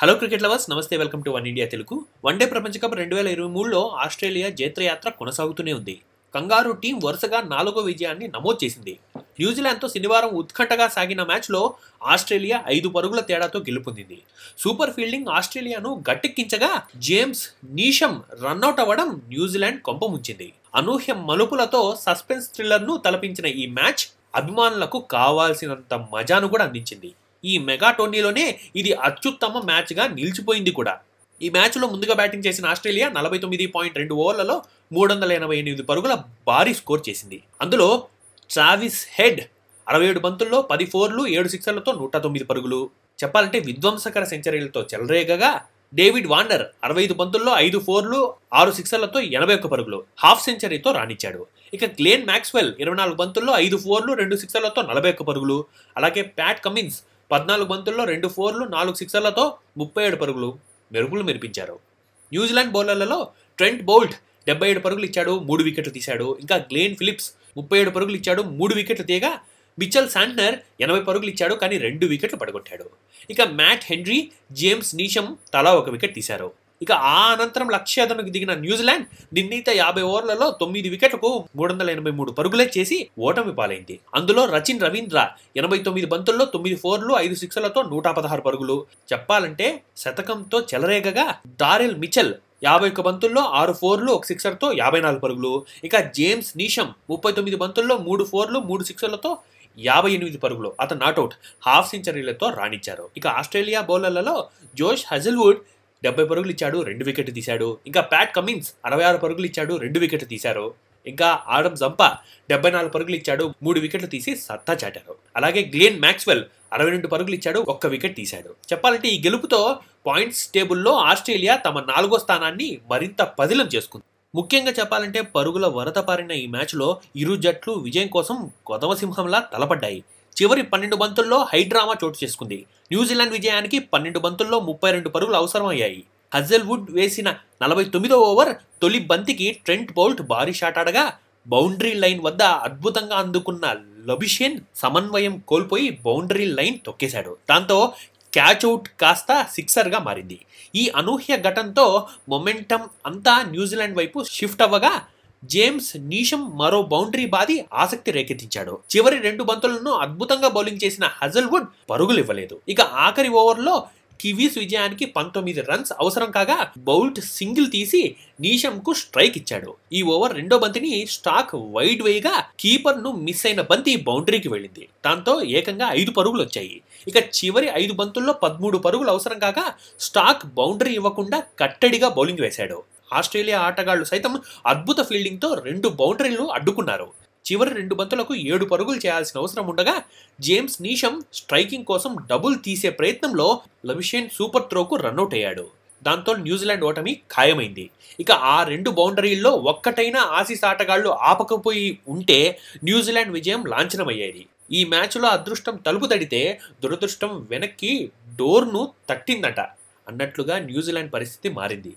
hello cricket lovers నమస్తే welcome to One India Telugu one day ప్రపంచ cup రెండు వేల ఇరవై మూడులో ఆస్ట్రేలియా జైత్రయాత్ర కొనసాగుతూనే ఉంది కంగారు టీం వరుసగా నాలుగో విజయాన్ని నమోదు చేసింది న్యూజిలాండ్తో శనివారం ఉత్కంఠగా సాగిన మ్యాచ్లో ఆస్ట్రేలియా ఐదు పరుగుల తేడాతో గెలుపొందింది సూపర్ ఫీల్డింగ్ ఆస్ట్రేలియాను గట్టెక్కించగా జేమ్స్ నీషం రన్అట్ అవ్వడం న్యూజిలాండ్ కొంపముంచింది అనూహ్య మలుపులతో సస్పెన్స్ థ్రిల్లర్ను తలపించిన ఈ మ్యాచ్ అభిమానులకు కావాల్సినంత మజాను కూడా అందించింది ఈ మెగా టోర్నీలోనే ఇది అత్యుత్తమ మ్యాచ్గా నిలిచిపోయింది కూడా ఈ మ్యాచ్లో ముందుగా బ్యాటింగ్ చేసిన ఆస్ట్రేలియా నలభై తొమ్మిది పాయింట్ రెండు ఓవర్లలో మూడు వందల ఎనభై ఎనిమిది పరుగుల భారీ స్కోర్ చేసింది అందులో ట్రావిస్ హెడ్ అరవై ఏడు బంతుల్లో పది ఫోర్లు ఏడు సిక్సర్లతో నూట తొమ్మిది పరుగులు చెప్పాలంటే విధ్వంసకర సెంచరీలతో చెలరేగగా డేవిడ్ వాండర్ అరవై ఐదు బంతుల్లో ఐదు ఫోర్లు ఆరు సిక్సర్లతో ఎనభై ఒక్క పరుగులు హాఫ్ సెంచరీతో రాణించాడు ఇక గ్లేన్ మ్యాక్స్వెల్ ఇరవై నాలుగు బంతుల్లో ఐదు ఫోర్లు రెండు సిక్సర్లతో నలభై ఒక్క పరుగులు అలాగే ప్యాట్ కమిన్స్ పద్నాలుగు బంతుల్లో రెండు ఫోర్లు నాలుగు సిక్సర్లతో ముప్పై ఏడు పరుగులు మెరుగులు మెరిపించారు న్యూజిలాండ్ బౌలర్లలో ట్రెంట్ బౌల్ట్ డెబ్బై ఏడు పరుగులు ఇచ్చాడు మూడు వికెట్లు తీశాడు ఇంకా గ్లేన్ ఫిలిప్స్ ముప్పై ఏడు పరుగులు ఇచ్చాడు మూడు వికెట్లు తీయగా మిచ్చల్ శాంట్నర్ ఎనభై పరుగులు ఇచ్చాడు కానీ రెండు వికెట్లు పడగొట్టాడు ఇక మ్యాట్ హెన్రీ జేమ్స్ నీషమ్ తలా ఒక వికెట్ తీశారు ఇక ఆ అనంతరం లక్ష్యాధనకు దిగిన న్యూజిలాండ్ నిర్ణీత యాభై ఓవర్లలో తొమ్మిది వికెట్లకు మూడు వందల ఎనభై మూడు పరుగులే చేసి ఓటమి పాలైంది అందులో రచిన్ రవీంద్ర ఎనభై తొమ్మిది బంతుల్లో తొమ్మిది ఫోర్లు ఐదు సిక్స్లతో నూట పదహారు పరుగులు చెప్పాలంటే శతకంతో చెలరేగగా డారెల్ మిచెల్ యాభై ఒక్క బంతుల్లో ఆరు ఫోర్లు ఒక సిక్సర్తో యాభై నాలుగు పరుగులు ఇక జేమ్స్ నీషం ముప్పై తొమ్మిది బంతుల్లో మూడు ఫోర్లు మూడు సిక్సర్లతో యాభై ఎనిమిది పరుగులు అతను నాట్అవుట్ హాఫ్ సెంచరీలతో రాణించారు ఇక ఆస్ట్రేలియా బౌలర్లలో జోష్ హజల్వుడ్ డెబ్బై పరుగులు ఇచ్చాడు రెండు వికెట్ తీశాడు ఇంకా ప్యాట్ కమిన్స్ అరవై ఆరు పరుగులు ఇచ్చాడు రెండు వికెట్ తీశారు ఇంకా ఆడమ్ జంపా డెబ్బై నాలుగు పరుగులు ఇచ్చాడు మూడు వికెట్లు తీసి సత్తా చాటారు అలాగే గ్లేన్ మ్యాక్స్వెల్ అరవై రెండు పరుగులు ఇచ్చాడు ఒక్క వికెట్ తీశాడు చెప్పాలంటే ఈ గెలుపుతో పాయింట్స్ టేబుల్లో ఆస్ట్రేలియా తమ నాలుగో స్థానాన్ని మరింత పదిలం చేసుకుంది ముఖ్యంగా చెప్పాలంటే పరుగుల వరత పారిన ఈ మ్యాచ్లో ఇరు జట్లు విజయం కోసం కొదవసింహంలా తలపడ్డాయి చివరి పన్నెండు బంతుల్లో హైడ్రామా చోటు చేసుకుంది న్యూజిలాండ్ విజయానికి పన్నెండు బంతుల్లో ముప్పై రెండు పరుగులు అవసరమయ్యాయి హజల్వుడ్ వేసిన నలభై తొమ్మిదో ఓవర్ తొలి బంతికి ట్రెంట్ బౌల్ట్ భారీ షాట్ ఆడగా బౌండరీ లైన్ వద్ద అద్భుతంగా అందుకున్న లొబిషేన్ సమన్వయం కోల్పోయి బౌండరీ లైన్ తొక్కేశాడు దాంతో క్యాచ్ అవుట్ కాస్త సిక్సర్గా మారింది ఈ అనూహ్య ఘటనతో మొమెంటం అంతా న్యూజిలాండ్ వైపు షిఫ్ట్ అవ్వగా జేమ్స్ నీషం మరో బౌండరీ బాది ఆసక్తి రేకెత్తించాడు చివరి రెండు బంతులను అద్భుతంగా బౌలింగ్ చేసిన హజల్వుడ్ పరుగులు ఇవ్వలేదు ఇక ఆఖరి ఓవర్లో కివీస్ విజయానికి పంతొమ్మిది రన్స్ అవసరం కాగా బౌల్ట్ సింగిల్ తీసి నీషంకు స్ట్రైక్ ఇచ్చాడు ఈ ఓవర్ రెండో బంతిని స్టాక్ వైడ్ వేయగా కీపర్ ను మిస్ అయిన బంతి బౌండరీకి వెళ్ళింది దాంతో ఏకంగా ఐదు పరుగులు వచ్చాయి ఇక చివరి ఐదు బంతుల్లో పదమూడు పరుగులు అవసరం కాగా స్టాక్ బౌండరీ ఇవ్వకుండా కట్టడిగా బౌలింగ్ వేశాడు ఆస్ట్రేలియా ఆటగాళ్లు సైతం అద్భుత ఫీల్డింగ్తో రెండు బౌండరీలను అడ్డుకున్నారు చివరి రెండు బంతులకు ఏడు పరుగులు చేయాల్సిన అవసరం ఉండగా జేమ్స్ నీషం స్ట్రైకింగ్ కోసం డబుల్ తీసే ప్రయత్నంలో లవిషేన్ సూపర్ త్రోకు రన్అట్ అయ్యాడు దాంతో న్యూజిలాండ్ ఓటమి ఖాయమైంది ఇక ఆ రెండు బౌండరీల్లో ఒక్కటైనా ఆసీస్ ఆటగాళ్లు ఆపకపోయి ఉంటే న్యూజిలాండ్ విజయం లాంఛనమయ్యేది ఈ మ్యాచ్లో అదృష్టం తలుపు తడితే దురదృష్టం వెనక్కి డోర్ను తట్టిందట అన్నట్లుగా న్యూజిలాండ్ పరిస్థితి మారింది